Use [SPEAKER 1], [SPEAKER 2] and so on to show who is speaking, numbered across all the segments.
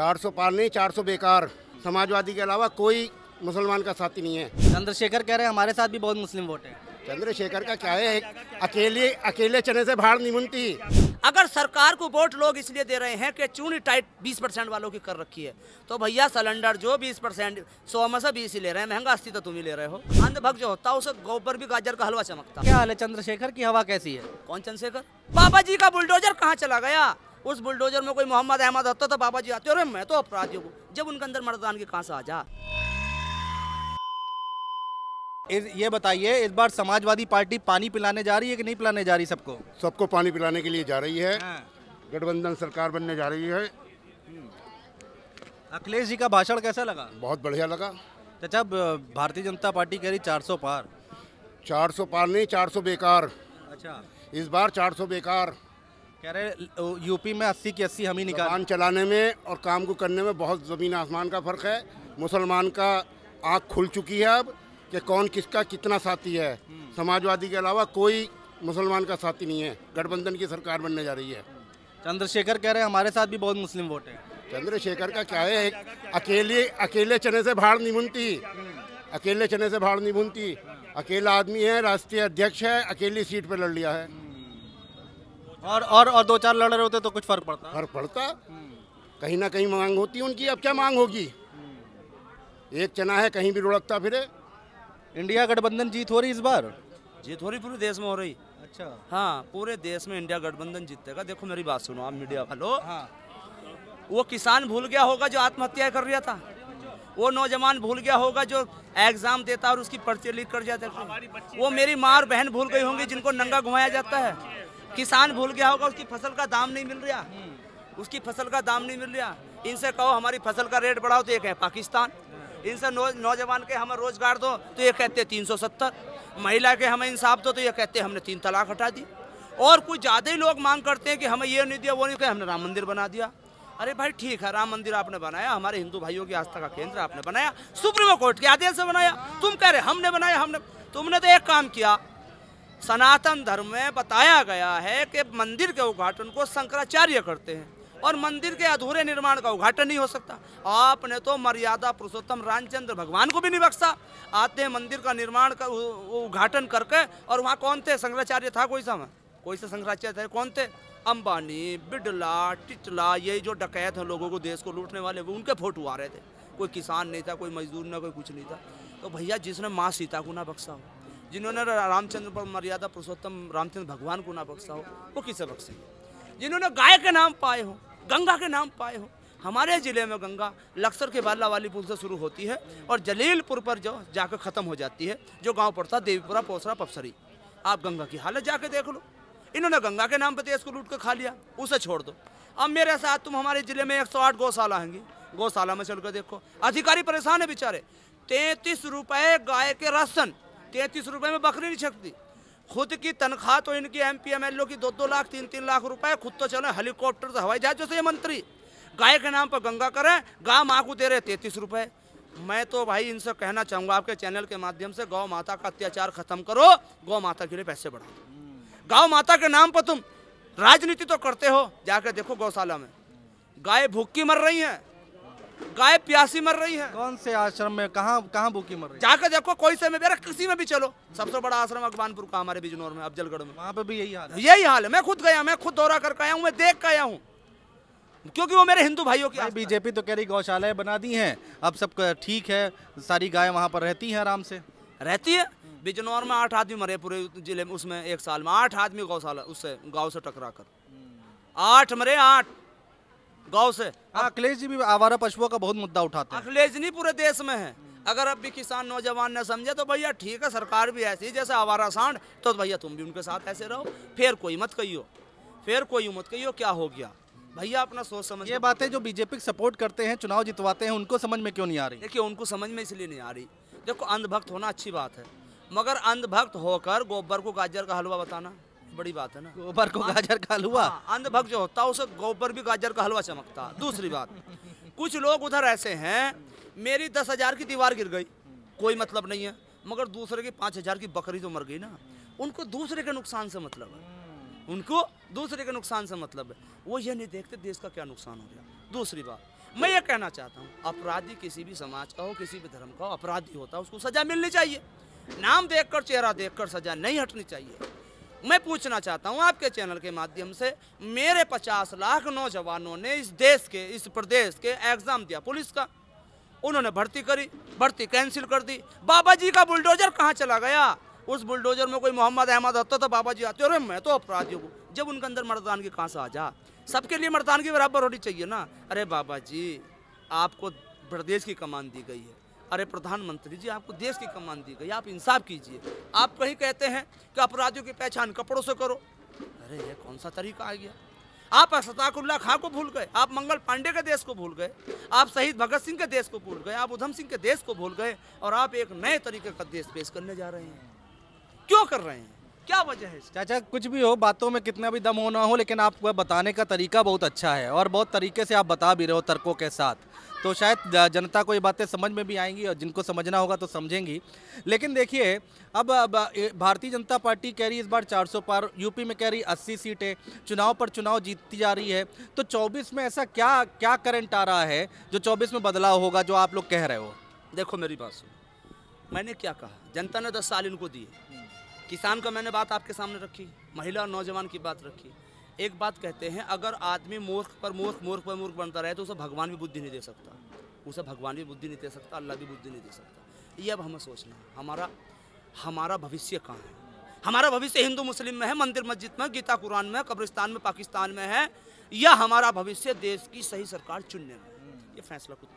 [SPEAKER 1] 400 पार नहीं 400 बेकार समाजवादी के अलावा कोई मुसलमान का साथी नहीं है चंद्रशेखर कह रहे हैं हमारे साथ भी बहुत मुस्लिम वोट है चंद्रशेखर का क्या है अकेले अकेले
[SPEAKER 2] चने से भाड़ नहीं बनती अगर सरकार को वोट लोग इसलिए दे रहे हैं कि चूनी टाइट 20 परसेंट वालों की कर रखी है तो भैया सिलेंडर जो 20 परसेंट सौ में से बीस ही ले रहे हैं महंगा अस्थित तो तुम ही ले रहे हो अंधभग जो होता है उसे गोबर भी गाजर का हलवा चमकता क्या हाल है चंद्रशेखर की हवा कैसी है कौन चंद्रशेखर बाबा जी का बुलडोजर कहाँ चला गया उस बुलडोजर में कोई मोहम्मद अहमद होता तो बाबा जी आते और मैं तो अपराधी हूँ जब उनके अंदर मरदान की कहाँ से आ जा
[SPEAKER 1] इस ये बताइए इस बार समाजवादी पार्टी पानी पिलाने जा रही है कि नहीं पिलाने जा रही सबको सबको पानी पिलाने के लिए जा रही है हाँ। गठबंधन सरकार बनने जा रही है हम्म। अखिलेश जी का भाषण कैसा लगा बहुत बढ़िया लगा चाचा भारतीय जनता पार्टी कह रही 400 पार 400 पार नहीं 400 बेकार अच्छा इस बार 400 बेकार कह रहे यूपी में अस्सी की अस्सी हम ही निकाल काम चलाने में और काम को करने में बहुत ज़मीन आसमान का फ़र्क है मुसलमान का आँख खुल चुकी है अब कि कौन किसका कितना साथी है समाजवादी के अलावा कोई मुसलमान का साथी नहीं है गठबंधन की सरकार बनने जा रही है चंद्रशेखर कह रहे हैं हमारे साथ भी बहुत मुस्लिम वोट हैं चंद्रशेखर का क्या है अकेले अकेले चने से भाड़ नहीं बुनती अकेले चने से भाड़ नहीं बुनती अकेला आदमी है राष्ट्रीय अध्यक्ष है अकेली सीट पर लड़ लिया है और और और दो चार लड़ रहे होते तो कुछ फर्क पड़ता फर्क पड़ता कहीं ना कहीं मांग होती है उनकी अब क्या मांग होगी एक चना है कहीं भी रुड़कता फिरे इंडिया गठबंधन जीत हो रही इस बार
[SPEAKER 2] जीत हो रही पूरे देश में हो रही अच्छा हाँ पूरे देश में इंडिया गठबंधन जीतेगा देखो मेरी बात सुनो आप मीडिया हेलो हाँ। वो किसान भूल गया होगा जो आत्महत्या कर रहा था वो नौजवान भूल गया होगा जो एग्जाम देता और उसकी पर्ची लीक कर जाता वो मेरी माँ और बहन भूल गई होंगी जिनको नंगा घुमाया जाता है किसान भूल गया होगा उसकी फसल का दाम नहीं मिल रहा उसकी फसल का दाम नहीं मिल रहा इनसे कहो हमारी फसल का रेट बढ़ाओ तो ये कहे पाकिस्तान इनसे नौजवान के हमें रोजगार दो तो ये कहते तीन सौ सत्तर महिला के हमें इंसाफ दो तो ये कहते हमने तीन तलाक हटा दी और कुछ ज़्यादा ही लोग मांग करते हैं कि हमें ये नहीं दिया वो नहीं कहे हमने राम मंदिर बना दिया अरे भाई ठीक है राम मंदिर आपने बनाया हमारे हिंदू भाइयों की आस्था का केंद्र आपने बनाया सुप्रीम कोर्ट के आदेश से बनाया तुम कह रहे हमने बनाया हमने तुमने तो एक काम किया सनातन धर्म में बताया गया है कि मंदिर के उद्घाटन को शंकराचार्य करते हैं और मंदिर के अधूरे निर्माण का उद्घाटन नहीं हो सकता आपने तो मर्यादा पुरुषोत्तम रामचंद्र भगवान को भी नहीं बख्शा आते हैं मंदिर का निर्माण का उद्घाटन करके और वहाँ कौन थे शंकराचार्य था कोई समय कोई से शंकराचार्य थे कौन थे अंबानी बिडला टिटला ये जो डकैत हैं लोगों को देश को लूटने वाले वो उनके फोटो आ रहे थे कोई किसान नहीं था कोई मजदूर ना कोई कुछ नहीं था तो भैया जिसने माँ सीता को ना बख्शा हो जिन्होंने रामचंद्र पर मर्यादा पुरुषोत्तम रामचंद्र भगवान को ना बख्शा हो वो किसे बख्शेंगे जिन्होंने गाय के नाम पाए हो गंगा के नाम पाए हो हमारे ज़िले में गंगा लक्सर के बाला वाली पुल से शुरू होती है और जलीलपुर पर जो जाकर ख़त्म हो जाती है जो गांव पड़ता देवीपुरा पोसरा पपसरी आप गंगा की हालत जाके देख लो इन्होंने गंगा के नाम पर देश तो को लूट कर खा लिया उसे छोड़ दो अब मेरे साथ तुम हमारे ज़िले में आठ गौशाला आएंगी गौशाला में चल कर देखो अधिकारी परेशान है बेचारे तैंतीस रुपये गाय के राशन तैतीस रुपये में बकरी नहीं छकती खुद की तनख्वाह तो इनकी M P M L O की दो दो लाख तीन तीन लाख रुपए खुद तो चलो हेलीकॉप्टर से हवाई जहाजों से ये मंत्री गाय के नाम पर गंगा करें गाय माँ को दे रहे तैतीस रुपये मैं तो भाई इनसे कहना चाहूँगा आपके चैनल के माध्यम से गौ माता का अत्याचार खत्म करो गौ माता के लिए पैसे बढ़ाओ गौ माता के नाम पर तुम राजनीति तो करते हो जाकर देखो गौशाला में गाय भूखी मर रही हैं गाय प्यासी मर रही है कौन से आश्रम में कहाँ कहाँ भूखी मर रही है जाकर देखो कोई से में मेरा किसी में भी चलो सबसे बड़ा आश्रम अकबानपुर का हमारे बिजनौर में अफजलगढ़ में वहाँ पे भी यही हाल है यही हाल है मैं खुद गया मैं खुद दौरा करके आया हूँ मैं देख के आया हूँ क्योंकि वो मेरे हिंदू भाइयों की
[SPEAKER 3] बीजेपी तो कह रही गौशालाएं बना दी हैं अब सब ठीक है सारी गाय वहाँ पर रहती हैं आराम से
[SPEAKER 2] रहती है बिजनौर में आठ आदमी मरे पूरे जिले में उसमें एक साल में आठ आदमी गौशाला उससे गाँव से टकरा कर आठ मरे आठ गांव से हाँ, अखिलेश जी भी आवारा पशुओं का बहुत मुद्दा उठाते हैं अखिलेश नहीं पूरे देश में है अगर अब भी किसान नौजवान ने समझे तो भैया ठीक है सरकार भी ऐसी जैसे आवारा सांड तो भैया तुम भी उनके साथ ऐसे रहो फिर कोई मत कहियो फिर कोई मत कहियो क्या हो गया भैया अपना सोच समझ ये बातें जो बीजेपी सपोर्ट
[SPEAKER 3] करते हैं चुनाव जितवाते हैं उनको समझ में क्यों नहीं आ रही
[SPEAKER 2] देखिए उनको समझ में इसलिए नहीं आ रही देखो अंधभक्त होना अच्छी बात है मगर अंधभक्त होकर गोबर को गाजर का हलवा बताना बड़ी बात है ना गोबर को हाँ। गाजर का हलवा अंधभक्त हाँ, जो होता है उसे गोबर भी गाजर का हलवा चमकता दूसरी बात कुछ लोग उधर ऐसे हैं मेरी दस हजार की दीवार गिर गई कोई मतलब नहीं है मगर दूसरे की पाँच हजार की बकरी तो मर गई ना उनको दूसरे के नुकसान से मतलब है उनको दूसरे के नुकसान से मतलब है वो ये नहीं देखते देश का क्या नुकसान हो गया दूसरी बात मैं ये कहना चाहता हूँ अपराधी किसी भी समाज का हो किसी भी धर्म का हो अपराधी होता है उसको सजा मिलनी चाहिए नाम देखकर चेहरा देखकर सजा नहीं हटनी चाहिए मैं पूछना चाहता हूं आपके चैनल के माध्यम से मेरे 50 लाख नौजवानों ने इस देश के इस प्रदेश के एग्ज़ाम दिया पुलिस का उन्होंने भर्ती करी भर्ती कैंसिल कर दी बाबा जी का बुलडोजर कहाँ चला गया उस बुलडोजर में कोई मोहम्मद अहमद होता तो बाबा जी आते अरे मैं तो अपराधी हूँ जब उनके अंदर की कहाँ से आ जा सबके लिए मरदान की बराबर होनी चाहिए ना अरे बाबा जी आपको प्रदेश की कमान दी गई है अरे प्रधानमंत्री जी आपको देश की कमान दी गई आप इंसाफ कीजिए आप कहीं कहते हैं कि अपराधियों की पहचान कपड़ों से करो अरे ये कौन सा तरीका आ गया आप अशताकुल्ला खां को भूल गए आप मंगल पांडे के देश को भूल गए आप शहीद भगत सिंह के देश को भूल गए आप उधम सिंह के देश को भूल गए और आप एक नए तरीके का देश पेश करने जा रहे हैं क्यों कर रहे हैं क्या वजह है
[SPEAKER 3] चाचा कुछ भी हो बातों में कितना भी दम होना हो लेकिन आपको बताने का तरीका बहुत अच्छा है और बहुत तरीके से आप बता भी रहे हो तर्कों के साथ तो शायद जनता को ये बातें समझ में भी आएंगी और जिनको समझना होगा तो समझेंगी लेकिन देखिए अब, अब भारतीय जनता पार्टी कह रही इस बार 400 पार यूपी में कह रही 80 सीटें चुनाव पर चुनाव जीतती जा रही है तो 24 में ऐसा क्या क्या करंट आ रहा
[SPEAKER 2] है जो 24 में बदलाव होगा जो आप लोग कह रहे हो देखो मेरी बात सुनो मैंने क्या कहा जनता ने दस साल इनको दिए किसान का मैंने बात आपके सामने रखी महिला और नौजवान की बात रखी एक बात कहते हैं अगर आदमी मूर्ख पर मूर्ख मूर्ख पर मूर्ख बनता रहे तो उसे भगवान भी बुद्धि नहीं दे सकता उसे भगवान भी बुद्धि नहीं दे सकता अल्लाह भी बुद्धि नहीं दे सकता ये अब हमें सोचना है हमारा हमारा भविष्य कहाँ है हमारा भविष्य हिंदू मुस्लिम में है मंदिर मस्जिद में गीता कुरान में कब्रिस्तान में पाकिस्तान में है या हमारा भविष्य देश की सही सरकार चुनने में ये फैसला कुछ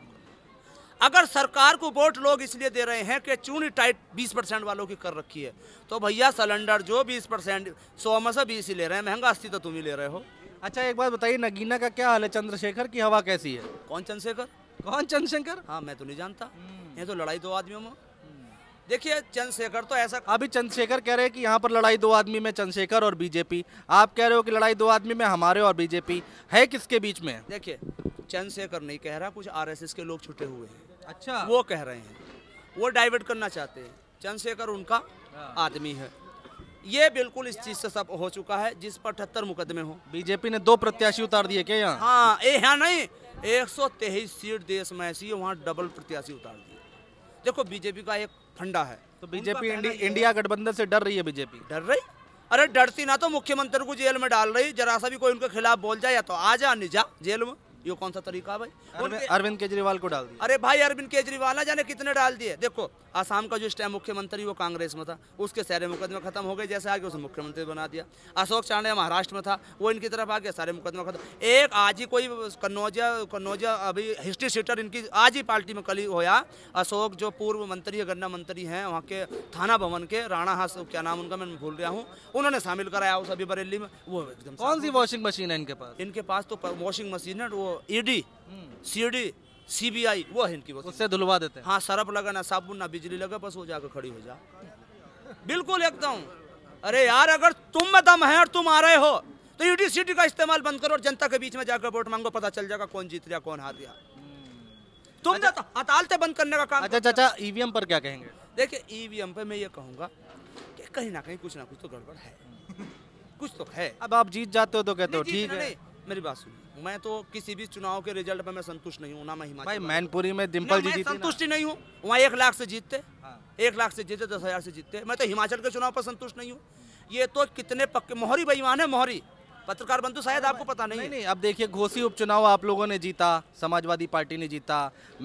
[SPEAKER 2] अगर सरकार को वोट लोग इसलिए दे रहे हैं कि चूनी टाइट 20 परसेंट वालों की कर रखी है तो भैया सिलेंडर जो 20 परसेंट सौ में से बीस ही ले रहे हैं महंगा अस्थित तो तुम ही ले रहे हो अच्छा एक बात बताइए नगीना का क्या हाल है चंद्रशेखर की हवा कैसी है कौन चंद्रशेखर कौन चंद्रशेखर हाँ मैं तो नहीं जानता हम्म। ये तो लड़ाई दो आदमियों में देखिए चंद्रशेखर तो ऐसा अभी चंद्रशेखर कह रहे हैं कि यहाँ पर लड़ाई दो आदमी में चंद्रशेखर और बीजेपी आप
[SPEAKER 3] कह रहे हो कि लड़ाई दो आदमी में हमारे और बीजेपी है किसके बीच में
[SPEAKER 2] देखिए चंद्रशेखर नहीं कह रहा कुछ आरएसएस के लोग छुटे हुए हैं अच्छा वो कह रहे हैं वो डाइवर्ट करना चाहते हैं चंद्रशेखर उनका हाँ। आदमी है ये बिल्कुल इस चीज से सब हो चुका है जिस पर अठहत्तर मुकदमे हो बीजेपी ने दो प्रत्याशी उतार दिए क्या यहाँ हाँ ये यहाँ नहीं एक सौ तेईस सीट देश में ऐसी वहाँ डबल प्रत्याशी उतार दिए देखो बीजेपी का एक फंडा है तो बीजेपी इंडिया, इंडिया गठबंधन से डर रही है बीजेपी डर रही अरे डरती ना तो मुख्यमंत्री को जेल में डाल रही जरा सा भी कोई उनके खिलाफ बोल जाए या तो आ जा नहीं जा जेल में ये कौन सा तरीका भाई अरविंद केजरीवाल को डाल दिया अरे भाई अरविंद केजरीवाल ना जाने कितने डाल दिए देखो आसाम का जो इस टाइम मुख्यमंत्री वो कांग्रेस में था उसके सारे मुकदमे खत्म हो गए जैसे आगे उसे मुख्यमंत्री बना दिया अशोक चांडे महाराष्ट्र में था वो इनकी तरफ आ गया सारे मुकदमे खत्म एक आज ही कोई कन्नौजिया कन्नौजिया अभी हिस्ट्री सीटर इनकी आज ही पार्टी में कली होया अशोक जो पूर्व मंत्री है गन्ना मंत्री हैं वहाँ के थाना भवन के राणा हास क्या नाम उनका मैं भूल रहा हूँ उन्होंने शामिल कराया उस अभी बरेली में वो एकदम कौन सी वॉशिंग मशीन है इनके पास इनके पास तो वॉशिंग मशीन है वो ईडी सीडी सीबीआई वो है इनकी उससे धुलवा देते हैं हाँ सरफ ना साबुन ना बिजली लगा बस वो जाकर खड़ी हो जा बिल्कुल एकदम अरे यार अगर तुम में दम है और तुम आ रहे हो तो ईडी e सीडी का इस्तेमाल बंद करो और जनता के बीच में जाकर वोट मांगो पता चल जाएगा कौन जीत गया कौन हार गया तुम अच्छा। तो अदालतें बंद करने का काम अच्छा चाचा अच्छा, ईवीएम अच्छा, e पर क्या कहेंगे देखिए ईवीएम e पर मैं ये कहूंगा कि कहीं ना कहीं कुछ ना कुछ तो गड़बड़ है कुछ तो है
[SPEAKER 3] अब आप जीत जाते हो तो कहते हो ठीक है
[SPEAKER 2] मेरी बात सुनिए मैं तो किसी भी चुनाव के रिजल्ट पर मैं संतुष्ट नहीं हूँ ना मैं हिमाचल भाई
[SPEAKER 3] मैनपुरी में दिम्पल जी जीते संतुष्टि
[SPEAKER 2] नहीं हूँ वहाँ एक लाख से जीतते हाँ। एक लाख से जीते दस हज़ार से जीतते मैं तो हिमाचल के चुनाव पर संतुष्ट नहीं हूँ ये तो कितने पक्के मोहरी बेईमान है मोहरी पत्रकार बंधु शायद आपको पता नहीं नहीं, नहीं अब देखिए
[SPEAKER 3] घोसी उपचुनाव आप लोगों ने जीता समाजवादी पार्टी ने जीता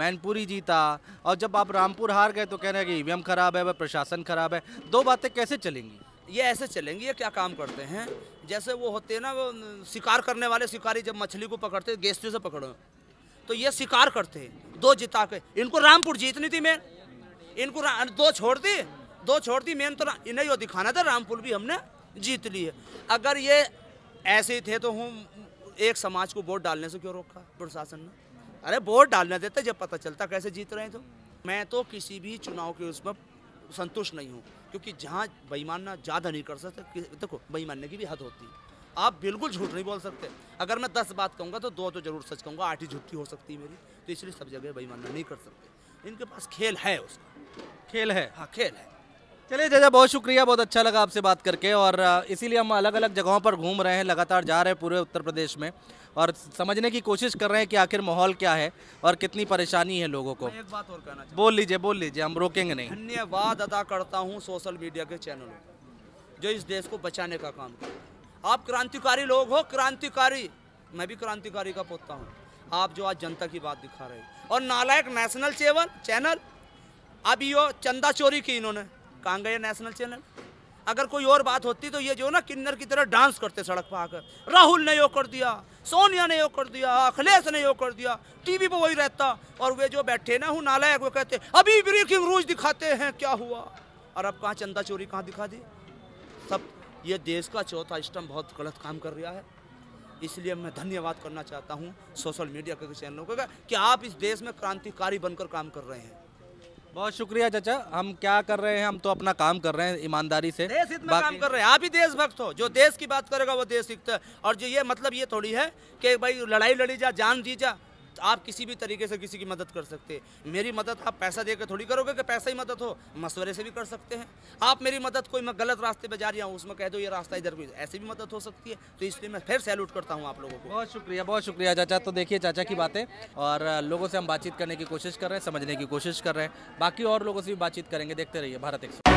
[SPEAKER 3] मैनपुरी जीता और जब आप रामपुर हार गए तो कह रहे हैं कि ईवीएम खराब है वह
[SPEAKER 2] प्रशासन खराब है दो बातें कैसे चलेंगी ये ऐसे चलेंगे ये क्या काम करते हैं जैसे वो होते हैं ना वो शिकार करने वाले शिकारी जब मछली को पकड़ते हैं से पकड़ो तो ये शिकार करते हैं दो जिता के इनको रामपुर जीतनी थी मेन इनको दो छोड़ दी दो छोड़ दी मेन तो इन्हें वो दिखाना था रामपुर भी हमने जीत ली है अगर ये ऐसे ही थे तो हम एक समाज को वोट डालने से क्यों रोका प्रशासन ने अरे वोट डालने देते जब पता चलता कैसे जीत रहे हैं तो मैं तो किसी भी चुनाव के उसमें संतुष्ट नहीं हूँ क्योंकि जहाँ बेईमानना ज़्यादा नहीं कर सकते देखो बेईमानने की भी हद होती है आप बिल्कुल झूठ नहीं बोल सकते अगर मैं दस बात कहूँगा तो दो तो जरूर सच कहूँगा आठ ही झूठी हो सकती है मेरी तो इसलिए सब जगह बेईमाना नहीं कर सकते इनके पास खेल है उसका खेल है हाँ खेल है
[SPEAKER 3] चलिए चाचा बहुत शुक्रिया बहुत अच्छा लगा आपसे बात करके और इसीलिए हम अलग अलग जगहों पर घूम रहे हैं लगातार जा रहे हैं पूरे उत्तर प्रदेश में और समझने की कोशिश कर रहे हैं कि आखिर माहौल क्या है और कितनी परेशानी है लोगों को एक बात और कहना बोल लीजिए बोल लीजिए हम रोकेंगे नहीं
[SPEAKER 2] धन्यवाद अदा करता हूँ सोशल मीडिया के चैनलों जो इस देश को बचाने का काम कर आप क्रांतिकारी लोग हो क्रांतिकारी मैं भी क्रांतिकारी का पोता हूँ आप जो आज जनता की बात दिखा रहे हैं और नालायक नेशनल चैनल चैनल यो चंदा चोरी की इन्होंने कहाँ नेशनल चैनल अगर कोई और बात होती तो ये जो ना किन्नर की तरह डांस करते सड़क पर आकर राहुल ने यो कर दिया सोनिया ने यो कर दिया अखिलेश ने यो कर दिया टीवी पर वही रहता और वे जो बैठे ना हूँ नालायक वो कहते अभी ब्रेकिंग रूज दिखाते हैं क्या हुआ और अब कहाँ चंदा चोरी कहाँ दिखा दी सब ये देश का चौथा स्टम बहुत गलत काम कर रहा है इसलिए मैं धन्यवाद करना चाहता हूँ सोशल मीडिया के चैनलों का कि आप इस देश में क्रांतिकारी बनकर काम कर रहे हैं बहुत शुक्रिया चाचा
[SPEAKER 3] हम क्या कर रहे हैं हम तो अपना काम कर रहे हैं ईमानदारी से देश हित में काम
[SPEAKER 2] कर रहे हैं आप ही देशभक्त हो जो देश की बात करेगा वो देश हित और जो ये मतलब ये थोड़ी है कि भाई लड़ाई लड़ी जा जान दी जा आप किसी भी तरीके से किसी की मदद कर सकते हैं मेरी मदद आप पैसा देकर थोड़ी करोगे कि पैसा ही मदद हो मशवरे से भी कर सकते हैं आप मेरी मदद कोई मैं गलत रास्ते पर जा रहा हूँ उसमें कह दो ये रास्ता इधर कोई ऐसी भी मदद हो सकती है तो इसलिए मैं फिर सैल्यूट करता हूँ आप लोगों को बहुत शुक्रिया बहुत शुक्रिया
[SPEAKER 3] चाचा तो देखिए चाचा की बातें और लोगों से हम बातचीत करने की कोशिश कर रहे हैं समझने की कोशिश कर रहे हैं बाकी और लोगों से भी बातचीत करेंगे देखते रहिए भारत एक्सप्रेस